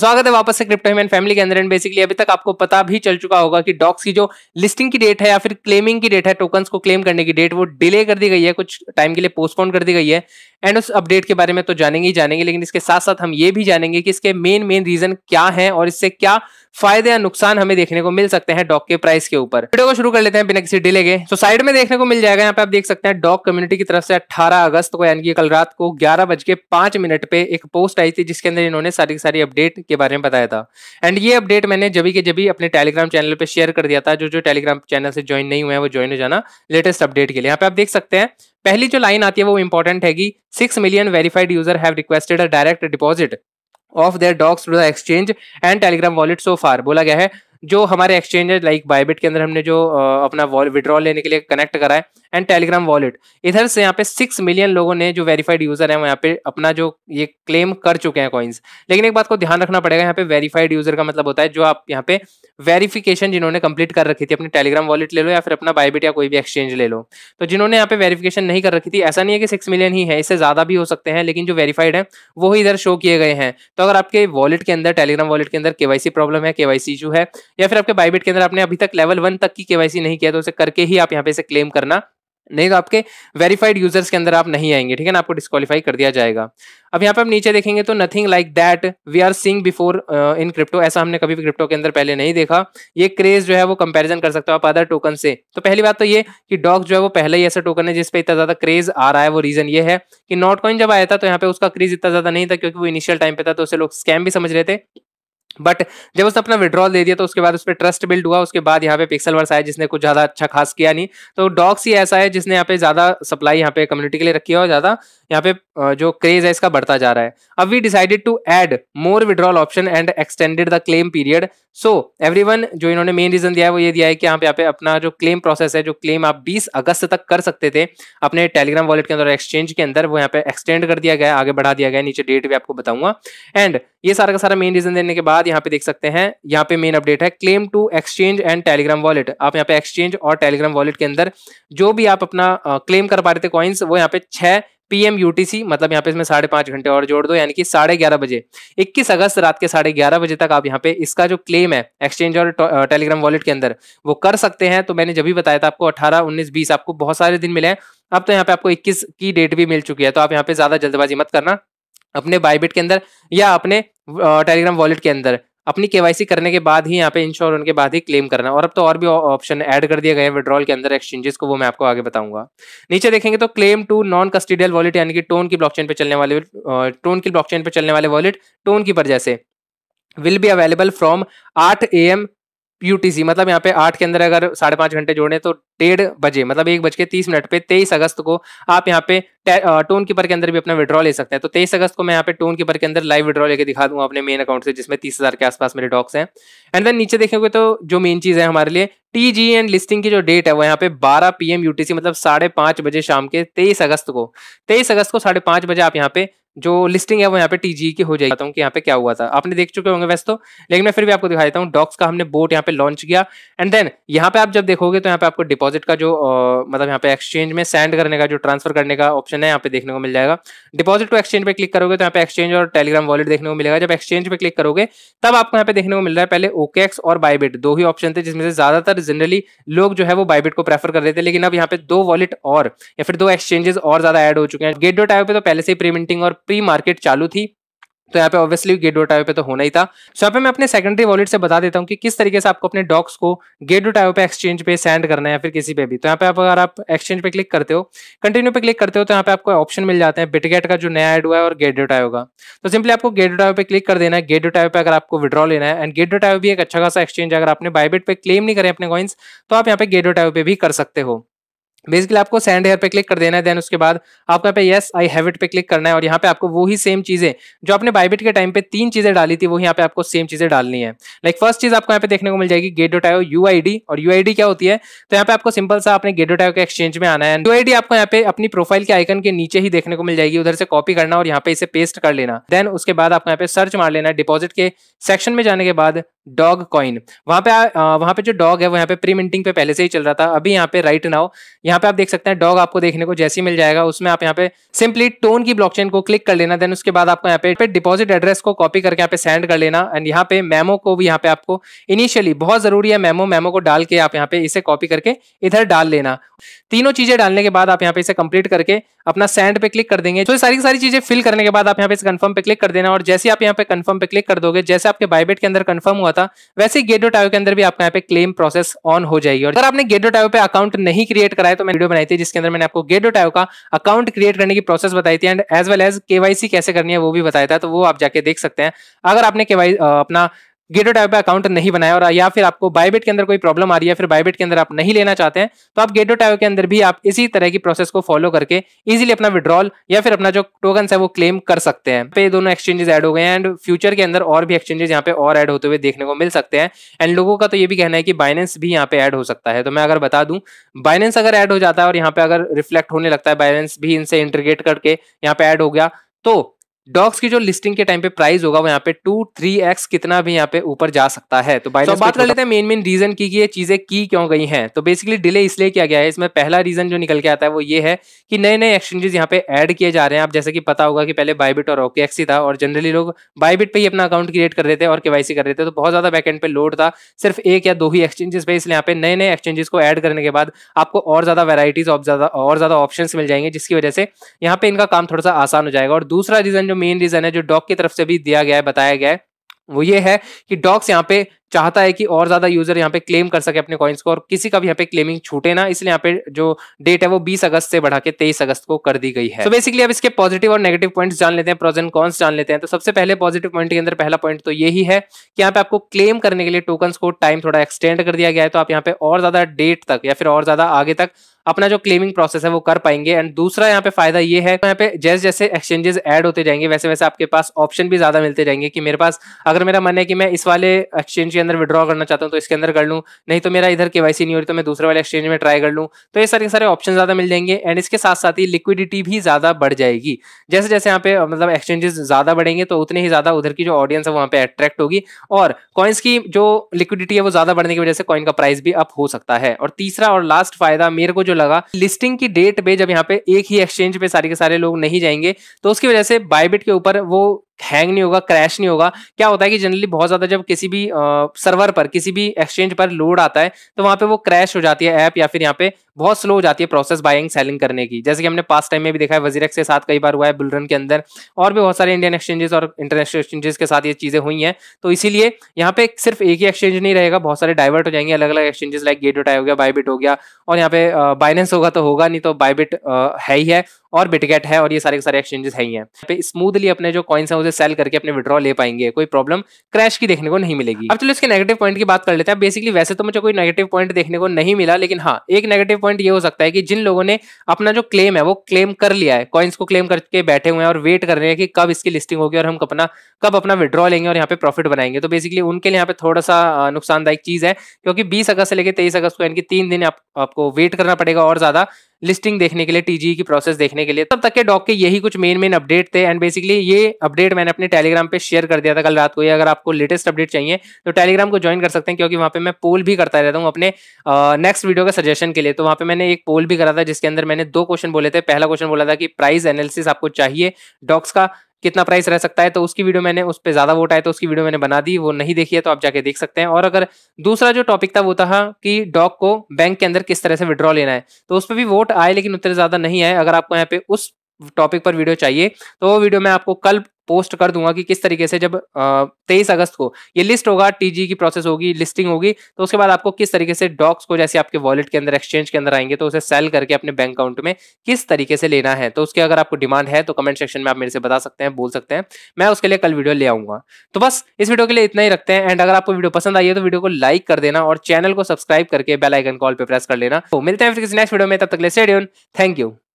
स्वागत है वापस से क्रिप्टो हिमन फैमिली के अंदर एंड बेसिकली अभी तक आपको पता भी चल चुका होगा कि डॉक्स की जो लिस्टिंग की डेट है या फिर क्लेमिंग की डेट है टोकन्स को क्लेम करने की डेट वो डिले कर दी गई है कुछ टाइम के लिए पोस्टपोन कर दी गई है एंड उस अपडेट के बारे में तो जानेंगे ही जानेंगे लेकिन इसके साथ साथ हम ये भी जानेंगे कि इसके मेन मेन रीजन क्या है और इससे क्या फायदे या नुकसान हमें देखने को मिल सकते हैं डॉक के प्राइस के ऊपर वीडियो को शुरू कर लेते हैं बिना किसी डिले के तो साइड में देखने को मिल जाएगा यहाँ पे आप देख सकते हैं डॉक कम्युनिटी की तरफ से अट्ठारह अगस्त को यानी कि कल रात को ग्यारह बज के पांच मिनट पे एक पोस्ट आई थी जिसके अंदर इन्होंने सारी सारी अपडेट के बारे में बताया था एंड ये अपडेट मैंने जब के जब अपने टेलीग्राम चैनल पर शेयर कर दिया था जो जो टेलीग्राम चैनल से ज्वाइन नहीं हुए हैं वो ज्वाइन हो जाना लेटेस्ट अपडेट के लिए यहाँ पे आप देख सकते हैं पहली जो लाइन आती है वो इंपॉर्टेंट है six million verified user have requested a direct deposit of their dogs to the exchange and Telegram wallet so far बोला गया है जो हमारे एक्सचेंज है लाइक बायबिट के अंदर हमने जो अपना विड्रॉल लेने के लिए कनेक्ट करा है एंड टेलीग्राम वॉलेट इधर से यहाँ पे सिक्स मिलियन लोगों ने जो वेरीफाइड यूजर है यहाँ पे अपना जो ये क्लेम कर चुके हैं कॉइन्स लेकिन एक बात को ध्यान रखना पड़ेगा यहाँ पे वेरीफाइड यूजर का मतलब होता है जो आप यहाँ पे वेरिफिकेशन जिन्होंने कंप्लीट कर रखी थी अपने टेलीग्राम वॉलेट ले लो या फिर अपना बायबिट या कोई भी एक्सचेंज ले लो तो जिन्होंने यहाँ पे वेरीफिकेशन नहीं कर रखी थी ऐसा नहीं है कि सिक्स मिलियन ही है इससे ज्यादा भी हो सकते हैं लेकिन जो वेरीफाइड है वो ही इधर शो किए गए हैं तो अगर आपके वॉलेट के अंदर टेलीग्राम वॉलेट के अंदर केवाईसी प्रॉब्लम है केवाईसी इशू है या फिर आपके बाइबिट के अंदर आपने अभी तक लेवल वन तक की केवाईसी नहीं किया तो उसे करके ही आप यहाँ पे इसे क्लेम करना नहीं तो आपके वेरीफाइड यूजर्स के अंदर आप नहीं आएंगे ठीक है ना आपको डिस्कालीफाई कर दिया जाएगा अब यहाँ पे आप नीचे देखेंगे तो nothing like that we are seeing before in crypto ऐसा हमने कभी भी क्रिप्टो के अंदर पहले नहीं देखा ये क्रेज जो है वो कंपेरिजन कर सकते हो आप अदर टोकन से तो पहली बात तो ये कि डॉग जो है वो पहले ही ऐसा टोकन है जिसपे इतना ज्यादा क्रेज आ रहा है वो रीजन ये है कि नॉट कॉइन जब आया था तो यहाँ पे उसका क्रेज इतना ज्यादा नहीं था क्योंकि वो इनिशियल टाइम पे था तो उसे लोग स्कैम भी समझ रहे थे बट जब उसने अपना विड्रॉल दे दिया तो उसके बाद उस पर ट्रस्ट बिल्ड हुआ उसके बाद यहाँ पे पिक्सल वर्स आया जिसने कुछ ज्यादा अच्छा खास किया नहीं तो डॉग्स ही ऐसा है जिसने यहाँ पे ज्यादा सप्लाई यहाँ पे कम्युनिटी के लिए रखी है और ज्यादा यहाँ पे जो क्रेज है इसका बढ़ता जा रहा है अब we decided to add more withdrawal option and extended the claim period so every जो इन्होंने मेन रीजन दिया है वो ये दिया है कि यहाँ पे यहाँ पे अपना जो क्लेम प्रोसेस है जो क्लेम आप बीस अगस्त तक कर सकते थे अपने टेलीग्राम वॉलेट के अंदर एक्सचेंज के अंदर वो यहाँ पे एक्सटेंड कर दिया गया आगे बढ़ा दिया गया नीचे डेट भी आपको बताऊंगा एंड ये सारा का सारा मेन रीजन देने के बाद यहाँ पे देख सकते हैं यहाँ पे मेन अपडेट है claim to exchange and Telegram wallet आप यहाँ पे एक्सचेंज और टेलीग्राम वॉलेट के अंदर जो भी आप अपना क्लेम कर पा रहे थे कॉइन्स वो यहाँ पे छह पीएम यूटीसी मतलब यहाँ पे इसमें साढ़े पांच घंटे और जोड़ दो यानी कि साढ़े ग्यारह बजे 21 अगस्त रात के साढ़े ग्यारह बजे तक आप यहाँ पे इसका जो क्लेम है एक्सचेंज और टेलीग्राम वॉलेट के अंदर वो कर सकते हैं तो मैंने जब भी बताया था आपको 18, 19, 20 आपको बहुत सारे दिन मिले हैं अब तो यहाँ पे आपको इक्कीस की डेट भी मिल चुकी है तो आप यहाँ पे ज्यादा जल्दबाजी मत करना अपने बाइबिट के अंदर या अपने टेलीग्राम वॉलेट के अंदर अपनी केवाईसी करने के बाद ही यहाँ पे इंश्योर के बाद ही क्लेम करना और अब तो और भी ऑप्शन ऐड कर दिया गया है विड्रॉल के अंदर एक्सचेंजेस को वो मैं आपको आगे बताऊंगा नीचे देखेंगे तो claim to non custodial wallet यानी कि टोन की ब्लॉकचेन पे चलने वाले टोन की ब्लॉकचेन पे चलने वाले वॉलेट टोन की पर जैसे विल बी अवेलेबल फ्रॉम आठ ए एम यूटीसी मतलब यहाँ पे आठ के अंदर अगर साढ़े पांच घंटे जोड़े तो डेढ़ बजे मतलब एक बज के तीस मिनट पे तेईस अगस्त को आप यहाँ पे टोन कीपर के अंदर भी अपना विड्रॉ ले सकते हैं तो तेईस अगस्त को मैं यहाँ पे टोन कीपर के अंदर लाइव विड्रॉ लेके दिखा दूंगा अपने मेन अकाउंट से जिसमें तीस हजार के आसपास मेरे डॉक्स हैं एंड देन नीचे देखेंगे तो जो मेन चीज है हमारे लिए टी जी एंड लिस्टिंग की जो डेट है वो यहाँ पे बारह पीएम यूटीसी मतलब साढ़े पांच बजे शाम के तेईस अगस्त को तेईस अगस्त को साढ़े पांच बजे आप यहाँ पे जो लिस्टिंग है वो यहाँ पे टीजी की हो जाएगी कि यहाँ पे क्या हुआ था आपने देख चुके होंगे वैसे तो लेकिन मैं फिर भी आपको दिखा देता हूँ डॉक्स का हमने बोट यहाँ पे लॉन्च किया एंड देन यहाँ पे आप जब देखोगे तो यहाँ पे आपको डिपॉजिट का जो आ, मतलब यहाँ पे एक्सचेंज में सेंड करने का जो ट्रांसफर करने का ऑप्शन है यहाँ पे देखने को मिल जाएगा डिपॉजिट टू एक्सचेंज पे क्लिक करोगे तो यहाँ पे एक्सचेंज और टेलीग्राम वॉलेट देखने को मिलेगा जब एक्सचेंज पे क्लिक करोगे तब आपको यहाँ पे देखने को मिल रहा है पहले ओकेक्स और बाइबिट दो ही ऑप्शन थे जिसमें से ज्यादातर जनरली लोग जो है वो बाइबिट को प्रेफर कर रहे थे लेकिन अब यहाँ पे दो वॉलेट और या फिर दो एक्सचेंजेस और ज्यादा एड हो चुके हैं गेट डॉट पे तो पहले से ही प्रीमिंटिंग और प्री मार्केट चालू थी तो यहाँ पे ऑब्वियसली गेट डोटावे पे तो होना ही था सो यहाँ पे मैं अपने सेकेंडरी वॉलेट से बता देता हूँ कि किस तरीके से आपको अपने डॉक्स को गेट डोटावे पे एक्सचेंज पे सेंड करना है या फिर किसी पे भी तो यहाँ पे आप अगर आप एक्सचेंज पे क्लिक करते हो कंटिन्यू पे क्लिक करते हो तो यहाँ पे आपको ऑप्शन मिल जाते हैं बिटगेट का जो नया एड हुआ है और गेट डोटावे का तो सिंपली आपको गेट डोटावे पे क्लिक कर देना है गेट डोटावे पे अगर आपको विड्रॉ लेना है एंड गेट डोटावे भी एक अच्छा खासा एक्सचेंज है अगर आपने बाइबेट पे क्लेम नहीं करें अपने कॉइन्स तो आप यहाँ पे गेट डोटावे पे भी कर सकते हो बेसिकली आपको सेंड हेयर पे क्लिक कर देना है देन उसके बाद आपको यहाँ पे यस आई हैव इट पे क्लिक करना है और यहाँ पे आपको वो ही सेम चीजें जो आपने बाइबिट के टाइम पे तीन चीजें डाली थी वो यहाँ पे आपको सेम चीजें डालनी है लाइक फर्स्ट चीज आपको यहाँ पे देखने को मिल जाएगी गेट डोटाओ यू और यू क्या होती है तो यहाँ पे आपको सिंपल सा अपने गेट डोटाओ के एक्सचेंज में आना है यू आपको यहाँ पे अपनी प्रोफाइल के आइकन के नीचे ही देखने को मिल जाएगी उधर से कॉपी करना और यहाँ पे इसे पेस्ट कर लेना देन उसके बाद आपको यहाँ पे सर्च मार लेना है के सेक्शन में जाने के बाद डॉग कॉइन वहां पे वहां पे जो डॉग है वो यहाँ पे प्री मिंटिंग पे पहले से ही चल रहा था अभी यहाँ पे राइट नाउ यहाँ यहाँ पे आप देख सकते हैं डॉग आपको देखने को जैसी मिल जाएगा उसमें आप यहाँ पे सिंपली टोन की ब्लॉकचेन को क्लिक कर लेना देन उसके बाद आपको यहाँ पे डिपॉजिट एड्रेस को कॉपी करके यहाँ पे सेंड कर लेना एंड यहाँ पे मेमो को भी यहाँ पे आपको इनिशियली बहुत जरूरी है मेमो मेमो को डाल के आप यहाँ पे इसे कॉपी करके इधर डाल लेना तीनों चीजें डालने के बाद आप यहाँ पे इसे कंप्लीट करके अपना सेंड पे क्लिक कर देंगे तो सारी सारी चीजें फिल करने के बाद आप यहाँ पे कंफर्म पे क्लिक कर देना और जैसे आप यहाँ पे कंफर्म पे क्लिक कर दोगे जैसे आपके बायबेट के अंदर कंफर्म हुआ था वैसे गेट डॉट के अंदर भी आपका यहाँ पे क्लेम प्रोसेस ऑन हो जाएगी और अगर आपने गेट डॉट पे अकाउंट नहीं क्रिएट कराया तो मैंने वीडियो बनाई थी जिसके अंदर मैंने आपको गेट डोटायो का अकाउंट क्रिएट करने की प्रोसेस बताई थी and as well as KYC कैसे करनी है वो भी बताया था तो वो आप जाके देख सकते हैं अगर आपने केवाई अपना गेटो टाइप पे अकाउंट नहीं बनाया और या फिर आपको बायबेट के अंदर कोई प्रॉब्लम आ रही है फिर बायबेट के अंदर आप नहीं लेना चाहते हैं तो आप गेटो टाइप के अंदर भी आप इसी तरह की प्रोसेस को फॉलो करके इजीली अपना विड्रॉल या फिर अपना जो टोकन है वो क्लेम कर सकते हैं पे दोनों एक्सचेंजेस एड हो गए एंड फ्यूचर के अंदर और भी एक्सचेंजेस यहाँ पे और एड होते हुए देखने को मिल सकते हैं एंड लोगों का तो ये भी कहना है कि बाइनेंस भी यहाँ पे एड हो सकता है तो मैं अगर बता दू बाइनेंस अगर एड हो जाता है और यहाँ पे अगर रिफ्लेक्ट होने लगता है बाइनेंस भी इनसे इंटरग्रेट करके यहाँ पे एड हो गया तो डॉग्स की जो लिस्टिंग के टाइम पे प्राइस होगा वो यहाँ पे टू थ्री एक्स कितना भी यहाँ पे ऊपर जा सकता है तो so, बात कर लेते हैं मेन मेन रीजन की कि ये चीजें की क्यों गई हैं तो बेसिकली डिले इसलिए किया गया है इसमें पहला रीजन जो निकल के आता है वो ये है कि नए नए एक्सचेंजेस यहाँ पे ऐड किए जा रहे हैं आप जैसे कि पता होगा कि पहले बाइबिट और ओके ही था और जनरली लोग बाइबिट पर ही अपना अकाउंट क्रिएट कर रहे थे और केवासी कर रहे थे तो बहुत ज्यादा बैकेंड पे लोड था सिर्फ एक या दो ही एक्सचेंजेस पे इसलिए यहाँ पे नए नए एक्सचेंजेस को एड करने के बाद आपको और ज्यादा वेराइटीज और ज्यादा और ज्यादा ऑप्शन मिल जाएंगे जिसकी वजह से यहाँ पे इनका काम थोड़ा सा आसान हो जाएगा और दूसरा रीजन जो मेन रीजन है जो डॉग की तरफ से भी दिया गया है बताया गया है वो ये है कि डॉग्स यहाँ पे चाहता है कि और ज्यादा यूजर यहाँ पे क्लेम कर सके अपने कॉइन्स को और किसी का भी यहाँ पे क्लेमिंग छूटे ना इसलिए यहाँ पे जो डेट है वो 20 अगस्त से बढ़ा के 23 अगस्त को कर दी गई है तो so बेसिकली अब इसके पॉजिटिव और नेगेटिव पॉइंट्स जान लेते हैं प्रोजेंट कॉन्स जान लेते हैं तो सबसे पहले पॉजिटिव पॉइंट के अंदर पहला पॉइंट तो यही है कि यहाँ पे आपको क्लेम करने के लिए टोकन को टाइम थोड़ा एक्सटेंड कर दिया गया है तो आप यहाँ पे और ज्यादा डेट तक या फिर और ज्यादा आगे तक अपना जो क्लेमिंग प्रोसेस है वो कर पाएंगे एंड दूसरा यहाँ पे फायदा ये है यहाँ पे जैसे जैसे एक्सचेंजेस ऐड होते जाएंगे वैसे वैसे आपके पास ऑप्शन भी ज्यादा मिलते जाएंगे कि मेरे पास अगर मेरा मन है कि मैं इस वाले एक्सचेंज के अंदर विड्रॉ करना चाहता हूँ तो इसके अंदर कर लूँ नहीं तो मेरा इधर के वाई नहीं हो रही तो मैं दूसरे वाले एक्सचेंज में ट्राई कर लूँ तो ये सारे सारे ऑप्शन ज़्यादा मिल जाएंगे एंड इसके साथ साथ ही लिक्विडिटी भी ज़्यादा बढ़ जाएगी जैसे जैसे यहाँ पे मतलब एक्सचेंजेस ज़्यादा बढ़ेंगे तो उतने ही ज़्यादा उधर की जो ऑडियंस है वहाँ पर अट्रैक्ट होगी और कॉइन्स की जो लिक्विडिटी है वो ज़्यादा बढ़ने की वजह से कॉइन का प्राइस भी अप हो सकता है और तीसरा और लास्ट फायदा मेरे को जो लगा लिस्टिंग की डेट पर जब यहाँ पे एक ही एक्सचेंज पर सारे के सारे लोग नहीं जाएंगे तो उसकी वजह से बायबिट के ऊपर वो हैंग नहीं होगा क्रैश नहीं होगा क्या होता है कि जनरली बहुत ज्यादा जब किसी भी सर्वर पर किसी भी एक्सचेंज पर लोड आता है तो वहां पे वो क्रैश हो जाती है ऐप या फिर यहाँ पे बहुत स्लो हो जाती है प्रोसेस बाइंग सेलिंग करने की जैसे कि हमने पास टाइम में भी देखा है वजीरेक्स के साथ कई बार हुआ है बुलरन के अंदर और भी बहुत सारे इंडियन एक्सचेंजेस और इंटरनेशनल एक्सचेंजेस के साथ ये चीजें हुई हैं तो इसीलिए यहाँ पे सिर्फ एक ही एक्सचेंज नहीं रहेगा बहुत सारे डाइवर्ट हो जाएंगे अलग अलग एक्सचेंजेस लाइक गेट हो गया बाईबिट हो गया और यहाँ पे बाइनेंस होगा तो होगा नहीं तो बाईबिट है ही है और बिटगेट है और ये सारे सारे एक्सचेंजेस है ही है स्मूथली अपने जो कॉइन्स है उसे सेल करके अपने विड्रॉ ले पाएंगे कोई प्रॉब्लम क्रैश की देखने को नहीं मिलेगी अब चलो इसके नेगेटिव पॉइंट की बात कर लेते हैं बेसिकली वैसे तो मुझे कोई नेगेटिव पॉइंट देखने को नहीं मिला लेकिन हाँ एक नेगेटिव पॉइंट ये हो सकता है कि जिन लोगों ने अपना जो क्लेम है वो क्लेम कर लिया है कॉइन्स को क्लेम करके बैठे हुए हैं और वेट कर रहे हैं कि कब इसकी लिस्टिंग होगी और हम अपना कब अपना विड्रॉ लेंगे और यहाँ पे प्रॉफिट बनाएंगे तो बेसिकली उनके लिए यहाँ पे थोड़ा सा नुकसानदायक चीज है क्योंकि बीस अगस्त से लेकर तेईस अगस्त को यानी तीन दिन आपको वेट करना पड़ेगा और ज्यादा लिस्टिंग देखने के लिए टीजी e की प्रोसेस देखने के लिए तब तक के डॉक के यही कुछ मेन मेन अपडेट थे एंड बेसिकली ये अपडेट मैंने अपने टेलीग्राम पे शेयर कर दिया था कल रात को ये अगर आपको लेटेस्ट अपडेट चाहिए तो टेलीग्राम को ज्वाइन कर सकते हैं क्योंकि वहां पे मैं पोल भी करता रहता हूँ अपने नेक्स्ट वीडियो का सजेशन के लिए तो वहां पर मैंने एक पोल भी करा था जिसके अंदर मैंने दो क्वेश्चन बोले थे पहला क्वेश्चन बोला था कि प्राइस एनालिसिस आपको चाहिए डॉक्स का कितना प्राइस रह सकता है तो उसकी वीडियो मैंने उस पर ज़्यादा वोट आए तो उसकी वीडियो मैंने बना दी वो नहीं देखी है तो आप जाके देख सकते हैं और अगर दूसरा जो टॉपिक था वो था कि डॉग को बैंक के अंदर किस तरह से विड्रॉ लेना है तो उस पर भी वोट आए लेकिन उतने ज़्यादा नहीं आए अगर आपको यहाँ पे उस टॉपिक पर वीडियो चाहिए तो वो वीडियो मैं आपको कल पोस्ट कर दूंगा कि किस तरीके से जब तेईस अगस्त को ये लिस्ट होगा टीजी की प्रोसेस होगी लिस्टिंग होगी तो उसके बाद आपको किस तरीके से डॉक्स को जैसे आपके वॉलेट के अंदर एक्सचेंज के अंदर आएंगे तो उसे सेल करके अपने बैंक अकाउंट में किस तरीके से लेना है तो उसके अगर आपको डिमांड है तो कमेंट सेक्शन में आप मेरे से बता सकते हैं बोल सकते हैं मैं उसके लिए कल वीडियो ले आऊंगा तो बस इस वीडियो के लिए इतना ही रखते हैं एंड अगर आपको वीडियो पसंद आई है तो वीडियो को लाइक कर देना और चैनल को सब्सक्राइब करके बेलाइकन कॉल पर प्रेस कर लेना तो मिलते हैं फिर किसी नेक्स्ट वीडियो में तब तक ले थैंक यू